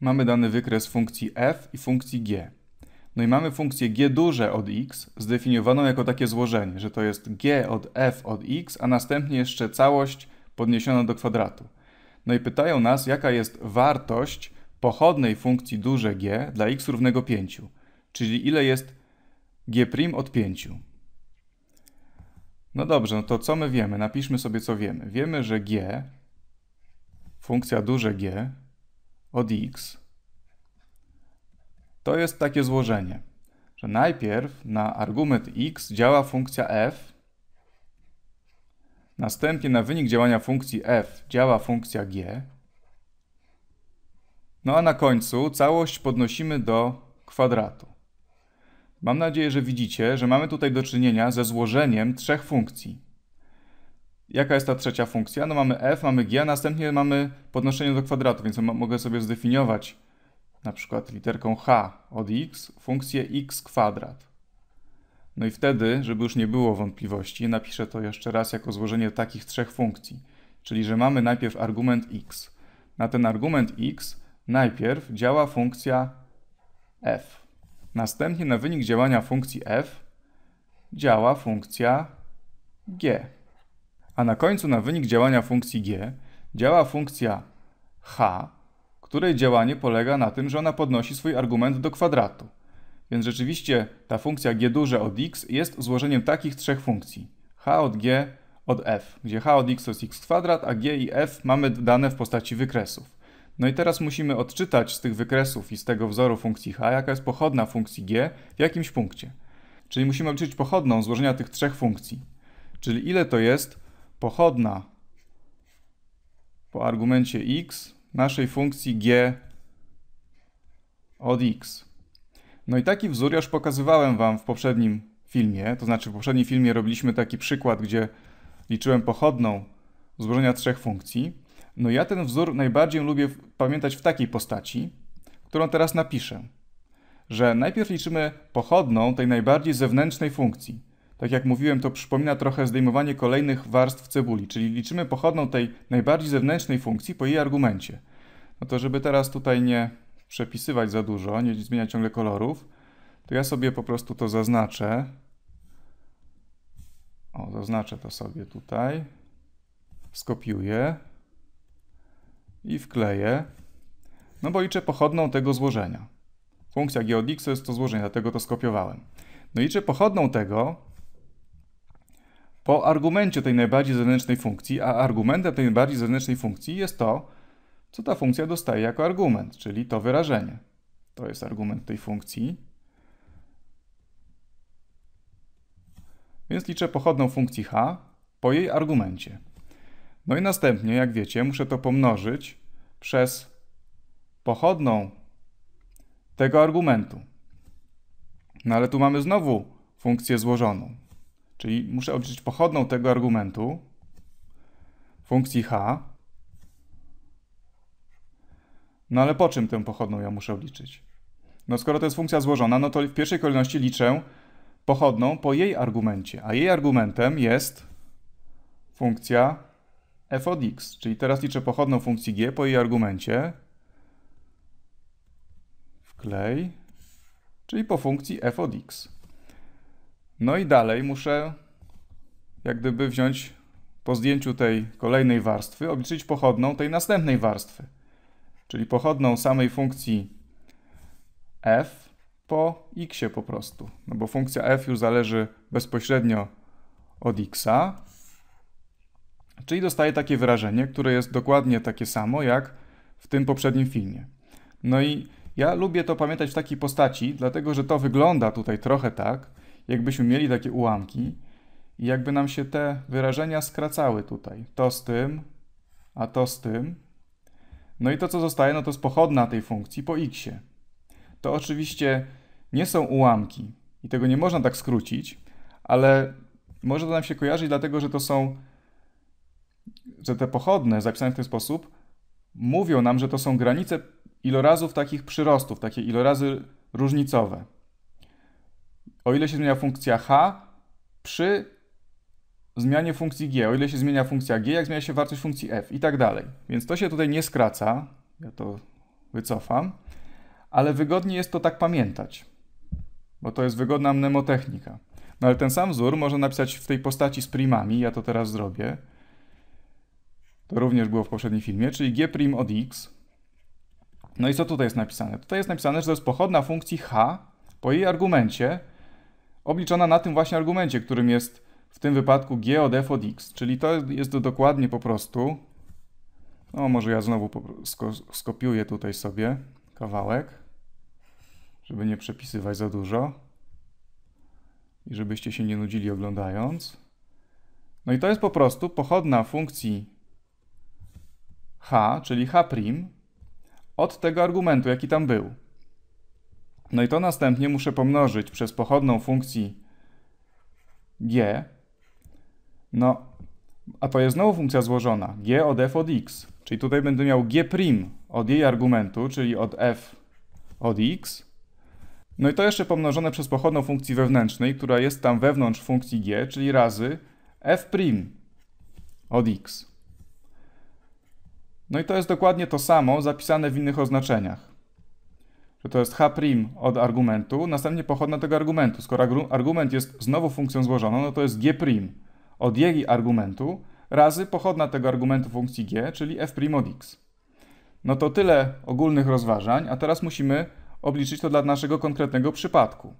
mamy dany wykres funkcji f i funkcji g. No i mamy funkcję g duże od x zdefiniowaną jako takie złożenie, że to jest g od f od x, a następnie jeszcze całość podniesiona do kwadratu. No i pytają nas, jaka jest wartość pochodnej funkcji duże g dla x równego 5, czyli ile jest g' od 5. No dobrze, no to co my wiemy? Napiszmy sobie, co wiemy. Wiemy, że g, funkcja duże g, od x, to jest takie złożenie, że najpierw na argument x działa funkcja f, następnie na wynik działania funkcji f działa funkcja g, no a na końcu całość podnosimy do kwadratu. Mam nadzieję, że widzicie, że mamy tutaj do czynienia ze złożeniem trzech funkcji. Jaka jest ta trzecia funkcja? No mamy f, mamy g, a następnie mamy podnoszenie do kwadratu, więc mogę sobie zdefiniować na przykład literką h od x funkcję x kwadrat. No i wtedy, żeby już nie było wątpliwości, napiszę to jeszcze raz jako złożenie takich trzech funkcji. Czyli, że mamy najpierw argument x. Na ten argument x najpierw działa funkcja f. Następnie na wynik działania funkcji f działa funkcja g a na końcu na wynik działania funkcji g działa funkcja h, której działanie polega na tym, że ona podnosi swój argument do kwadratu. Więc rzeczywiście ta funkcja g duże od x jest złożeniem takich trzech funkcji. h od g od f, gdzie h od x to jest x kwadrat, a g i f mamy dane w postaci wykresów. No i teraz musimy odczytać z tych wykresów i z tego wzoru funkcji h, jaka jest pochodna funkcji g w jakimś punkcie. Czyli musimy obliczyć pochodną złożenia tych trzech funkcji. Czyli ile to jest pochodna po argumencie x naszej funkcji g od x. No i taki wzór już pokazywałem Wam w poprzednim filmie, to znaczy w poprzednim filmie robiliśmy taki przykład, gdzie liczyłem pochodną złożenia trzech funkcji. No ja ten wzór najbardziej lubię pamiętać w takiej postaci, którą teraz napiszę, że najpierw liczymy pochodną tej najbardziej zewnętrznej funkcji, tak jak mówiłem, to przypomina trochę zdejmowanie kolejnych warstw cebuli, czyli liczymy pochodną tej najbardziej zewnętrznej funkcji po jej argumencie. No to żeby teraz tutaj nie przepisywać za dużo, nie zmieniać ciągle kolorów, to ja sobie po prostu to zaznaczę. O, zaznaczę to sobie tutaj. Skopiuję i wkleję. No bo liczę pochodną tego złożenia. Funkcja g od x to jest to złożenie, dlatego to skopiowałem. No liczę pochodną tego, po argumencie tej najbardziej zewnętrznej funkcji, a argumentem tej najbardziej zewnętrznej funkcji jest to, co ta funkcja dostaje jako argument, czyli to wyrażenie. To jest argument tej funkcji. Więc liczę pochodną funkcji h po jej argumencie. No i następnie, jak wiecie, muszę to pomnożyć przez pochodną tego argumentu. No ale tu mamy znowu funkcję złożoną. Czyli muszę obliczyć pochodną tego argumentu funkcji h. No ale po czym tę pochodną ja muszę obliczyć? No skoro to jest funkcja złożona, no to w pierwszej kolejności liczę pochodną po jej argumencie, a jej argumentem jest funkcja f od x. Czyli teraz liczę pochodną funkcji g po jej argumencie. Wklej, czyli po funkcji f od x. No i dalej muszę jak gdyby wziąć po zdjęciu tej kolejnej warstwy, obliczyć pochodną tej następnej warstwy. Czyli pochodną samej funkcji f po x po prostu. No bo funkcja f już zależy bezpośrednio od x'a. Czyli dostaję takie wyrażenie, które jest dokładnie takie samo jak w tym poprzednim filmie. No i ja lubię to pamiętać w takiej postaci, dlatego że to wygląda tutaj trochę tak, jakbyśmy mieli takie ułamki i jakby nam się te wyrażenia skracały tutaj. To z tym, a to z tym. No i to, co zostaje, no to jest pochodna tej funkcji po x. To oczywiście nie są ułamki i tego nie można tak skrócić, ale może to nam się kojarzyć, dlatego że to są, że te pochodne zapisane w ten sposób mówią nam, że to są granice ilorazów takich przyrostów, takie ilorazy różnicowe o ile się zmienia funkcja h przy zmianie funkcji g, o ile się zmienia funkcja g, jak zmienia się wartość funkcji f i tak dalej. Więc to się tutaj nie skraca, ja to wycofam, ale wygodnie jest to tak pamiętać, bo to jest wygodna mnemotechnika. No ale ten sam wzór można napisać w tej postaci z primami, ja to teraz zrobię. To również było w poprzednim filmie, czyli g' od x. No i co tutaj jest napisane? Tutaj jest napisane, że to jest pochodna funkcji h po jej argumencie, obliczona na tym właśnie argumencie, którym jest w tym wypadku g od f od x, czyli to jest dokładnie po prostu, no może ja znowu skopiuję tutaj sobie kawałek, żeby nie przepisywać za dużo i żebyście się nie nudzili oglądając. No i to jest po prostu pochodna funkcji h, czyli h' od tego argumentu, jaki tam był. No i to następnie muszę pomnożyć przez pochodną funkcji g. No, a to jest znowu funkcja złożona. g od f od x. Czyli tutaj będę miał g' od jej argumentu, czyli od f od x. No i to jeszcze pomnożone przez pochodną funkcji wewnętrznej, która jest tam wewnątrz funkcji g, czyli razy f' od x. No i to jest dokładnie to samo zapisane w innych oznaczeniach że to jest h od argumentu, następnie pochodna tego argumentu. Skoro argument jest znowu funkcją złożoną, no to jest g od jej argumentu razy pochodna tego argumentu funkcji g, czyli f od x. No to tyle ogólnych rozważań, a teraz musimy obliczyć to dla naszego konkretnego przypadku.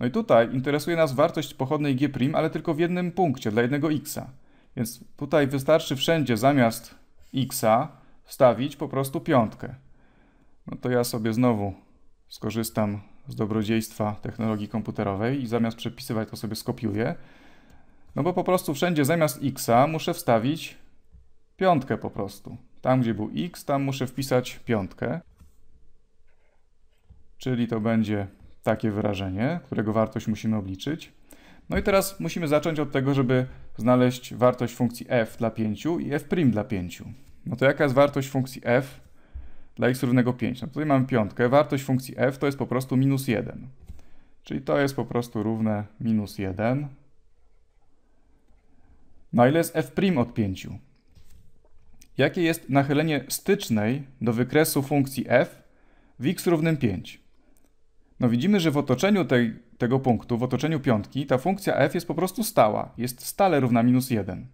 No i tutaj interesuje nas wartość pochodnej g', ale tylko w jednym punkcie, dla jednego x'a. Więc tutaj wystarczy wszędzie zamiast x'a wstawić po prostu piątkę. No to ja sobie znowu skorzystam z dobrodziejstwa technologii komputerowej i zamiast przepisywać to sobie skopiuję. No bo po prostu wszędzie zamiast x'a muszę wstawić piątkę po prostu. Tam gdzie był x, tam muszę wpisać piątkę. Czyli to będzie takie wyrażenie, którego wartość musimy obliczyć. No i teraz musimy zacząć od tego, żeby znaleźć wartość funkcji f dla 5 i f' dla 5. No to jaka jest wartość funkcji f dla x równego 5. No tutaj mamy piątkę. Wartość funkcji f to jest po prostu minus 1. Czyli to jest po prostu równe minus 1. No ile jest f' od 5? Jakie jest nachylenie stycznej do wykresu funkcji f w x równym 5? No widzimy, że w otoczeniu tej, tego punktu, w otoczeniu piątki, ta funkcja f jest po prostu stała. Jest stale równa minus 1.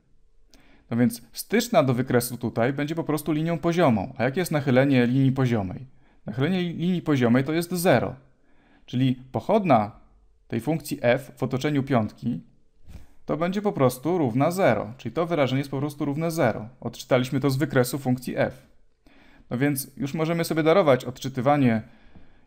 No więc styczna do wykresu tutaj będzie po prostu linią poziomą. A jakie jest nachylenie linii poziomej? Nachylenie linii poziomej to jest 0. Czyli pochodna tej funkcji f w otoczeniu piątki to będzie po prostu równa 0. Czyli to wyrażenie jest po prostu równe 0. Odczytaliśmy to z wykresu funkcji f. No więc już możemy sobie darować odczytywanie,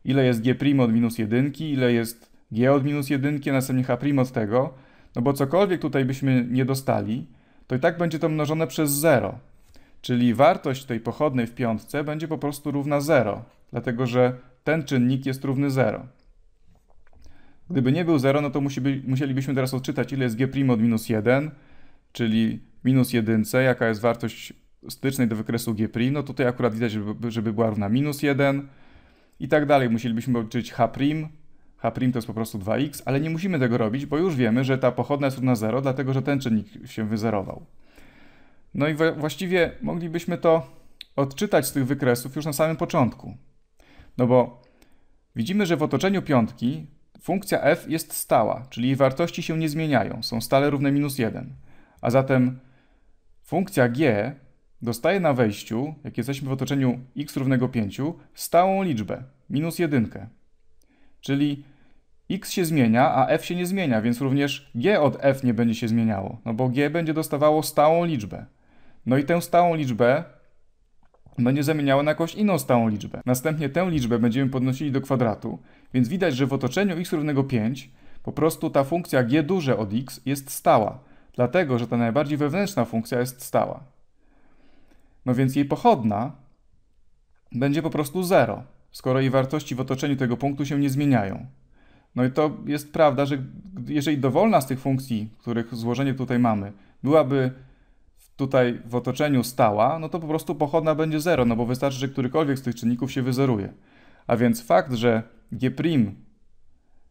ile jest g' od minus 1, ile jest g od minus 1, a następnie h' od tego. No bo cokolwiek tutaj byśmy nie dostali, to i tak będzie to mnożone przez 0. Czyli wartość tej pochodnej w piątce będzie po prostu równa 0, dlatego że ten czynnik jest równy 0. Gdyby nie był 0, no to musi by, musielibyśmy teraz odczytać, ile jest g' od minus 1, czyli minus 1, jaka jest wartość stycznej do wykresu g', no tutaj akurat widać, żeby, żeby była równa minus 1 i tak dalej. Musielibyśmy odczytać h', hprim to jest po prostu 2x, ale nie musimy tego robić, bo już wiemy, że ta pochodna jest równa 0, dlatego że ten czynnik się wyzerował. No i właściwie moglibyśmy to odczytać z tych wykresów już na samym początku. No bo widzimy, że w otoczeniu piątki funkcja f jest stała, czyli jej wartości się nie zmieniają, są stale równe minus 1. A zatem funkcja g dostaje na wejściu, jak jesteśmy w otoczeniu x równego 5, stałą liczbę, minus 1. Czyli x się zmienia, a f się nie zmienia, więc również g od f nie będzie się zmieniało, no bo g będzie dostawało stałą liczbę. No i tę stałą liczbę będzie zamieniało na jakąś inną stałą liczbę. Następnie tę liczbę będziemy podnosili do kwadratu, więc widać, że w otoczeniu x równego 5 po prostu ta funkcja g duże od x jest stała, dlatego że ta najbardziej wewnętrzna funkcja jest stała. No więc jej pochodna będzie po prostu 0, skoro jej wartości w otoczeniu tego punktu się nie zmieniają. No i to jest prawda, że jeżeli dowolna z tych funkcji, których złożenie tutaj mamy, byłaby tutaj w otoczeniu stała, no to po prostu pochodna będzie 0, no bo wystarczy, że którykolwiek z tych czynników się wyzeruje. A więc fakt, że g'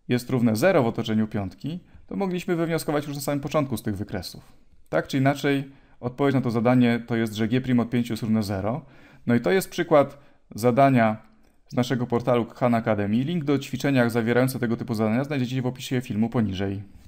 jest równe 0 w otoczeniu piątki, to mogliśmy wywnioskować już na samym początku z tych wykresów. Tak czy inaczej, odpowiedź na to zadanie to jest, że g' od 5 jest równe 0. No i to jest przykład zadania z naszego portalu Khan Academy. Link do ćwiczenia zawierających tego typu zadania znajdziecie w opisie filmu poniżej.